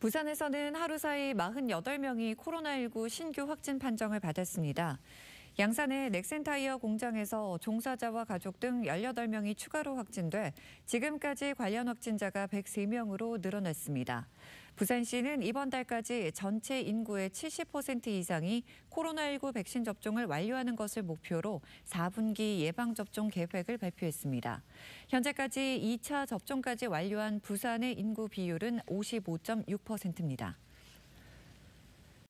부산에서는 하루 사이 48명이 코로나19 신규 확진 판정을 받았습니다. 양산의 넥센타이어 공장에서 종사자와 가족 등 18명이 추가로 확진돼 지금까지 관련 확진자가 103명으로 늘어났습니다. 부산시는 이번 달까지 전체 인구의 70% 이상이 코로나19 백신 접종을 완료하는 것을 목표로 4분기 예방접종 계획을 발표했습니다. 현재까지 2차 접종까지 완료한 부산의 인구 비율은 55.6%입니다.